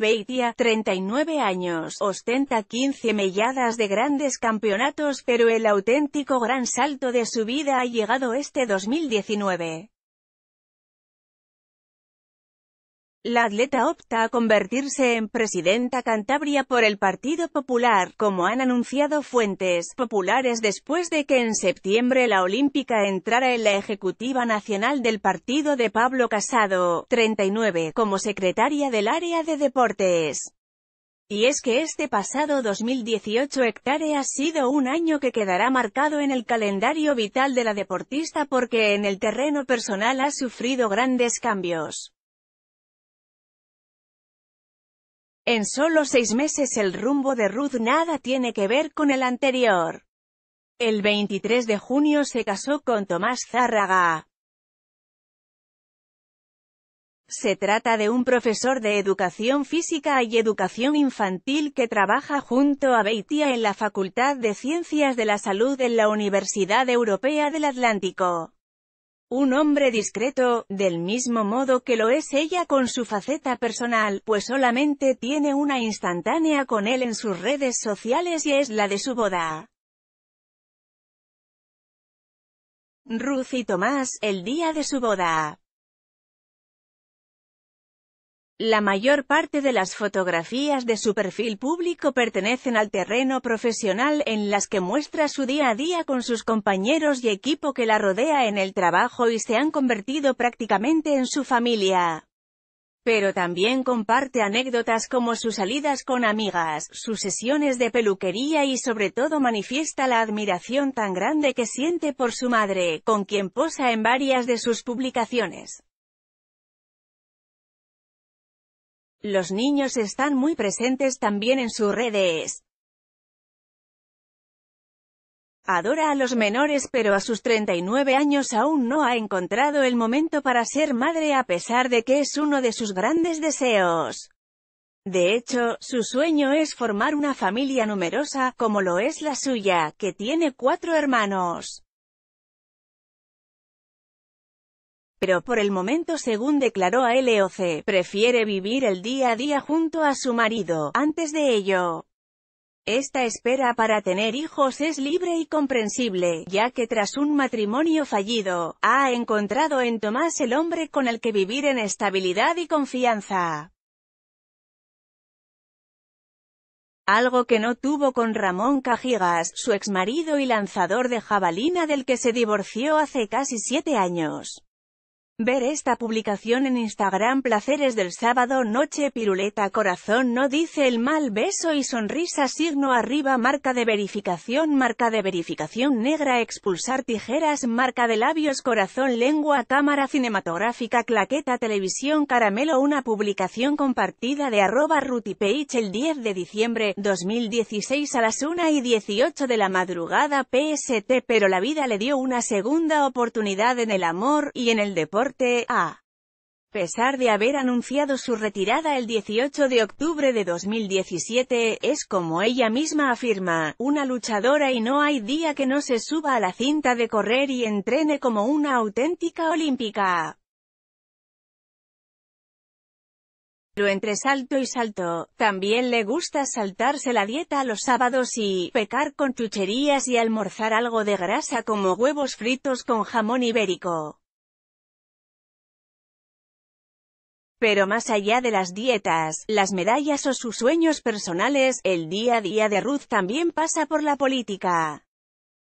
Veitia, 39 años, ostenta 15 melladas de grandes campeonatos pero el auténtico gran salto de su vida ha llegado este 2019. La atleta opta a convertirse en presidenta Cantabria por el Partido Popular, como han anunciado fuentes populares después de que en septiembre la Olímpica entrara en la Ejecutiva Nacional del partido de Pablo Casado, 39, como secretaria del área de deportes. Y es que este pasado 2018 hectare ha sido un año que quedará marcado en el calendario vital de la deportista porque en el terreno personal ha sufrido grandes cambios. En solo seis meses el rumbo de Ruth nada tiene que ver con el anterior. El 23 de junio se casó con Tomás Zárraga. Se trata de un profesor de educación física y educación infantil que trabaja junto a Beitia en la Facultad de Ciencias de la Salud en la Universidad Europea del Atlántico un hombre discreto, del mismo modo que lo es ella con su faceta personal, pues solamente tiene una instantánea con él en sus redes sociales y es la de su boda. Ruth y Tomás, el día de su boda. La mayor parte de las fotografías de su perfil público pertenecen al terreno profesional en las que muestra su día a día con sus compañeros y equipo que la rodea en el trabajo y se han convertido prácticamente en su familia. Pero también comparte anécdotas como sus salidas con amigas, sus sesiones de peluquería y sobre todo manifiesta la admiración tan grande que siente por su madre, con quien posa en varias de sus publicaciones. Los niños están muy presentes también en sus redes. Adora a los menores pero a sus 39 años aún no ha encontrado el momento para ser madre a pesar de que es uno de sus grandes deseos. De hecho, su sueño es formar una familia numerosa, como lo es la suya, que tiene cuatro hermanos. pero por el momento según declaró a LOC, prefiere vivir el día a día junto a su marido, antes de ello. Esta espera para tener hijos es libre y comprensible, ya que tras un matrimonio fallido, ha encontrado en Tomás el hombre con el que vivir en estabilidad y confianza. algo que no tuvo con Ramón Cajigas, su exmarido y lanzador de jabalina del que se divorció hace casi siete años. Ver esta publicación en Instagram Placeres del sábado noche Piruleta corazón no dice el mal beso y sonrisa signo arriba marca de verificación marca de verificación negra expulsar tijeras marca de labios corazón lengua cámara cinematográfica claqueta televisión caramelo una publicación compartida de arroba rutipage el 10 de diciembre 2016 a las 1 y 18 de la madrugada PST pero la vida le dio una segunda oportunidad en el amor y en el deporte a pesar de haber anunciado su retirada el 18 de octubre de 2017, es como ella misma afirma, una luchadora y no hay día que no se suba a la cinta de correr y entrene como una auténtica olímpica. Lo entre salto y salto, también le gusta saltarse la dieta los sábados y, pecar con chucherías y almorzar algo de grasa como huevos fritos con jamón ibérico. Pero más allá de las dietas, las medallas o sus sueños personales, el día a día de Ruth también pasa por la política.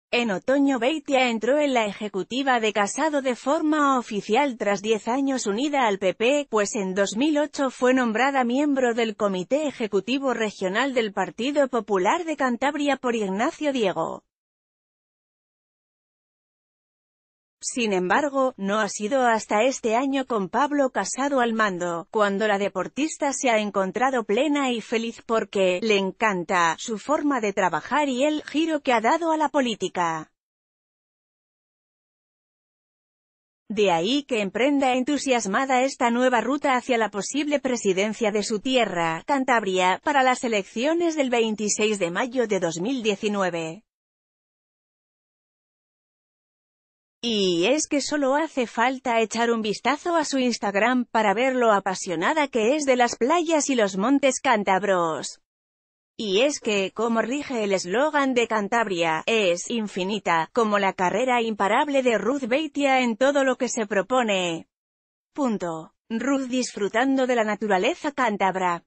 En otoño Beitia entró en la ejecutiva de Casado de forma oficial tras 10 años unida al PP, pues en 2008 fue nombrada miembro del Comité Ejecutivo Regional del Partido Popular de Cantabria por Ignacio Diego. Sin embargo, no ha sido hasta este año con Pablo Casado al mando, cuando la deportista se ha encontrado plena y feliz porque, le encanta, su forma de trabajar y el giro que ha dado a la política. De ahí que emprenda entusiasmada esta nueva ruta hacia la posible presidencia de su tierra, Cantabria, para las elecciones del 26 de mayo de 2019. Y es que solo hace falta echar un vistazo a su Instagram para ver lo apasionada que es de las playas y los montes cántabros. Y es que, como rige el eslogan de Cantabria, es infinita, como la carrera imparable de Ruth Beitia en todo lo que se propone. Punto. Ruth disfrutando de la naturaleza cántabra.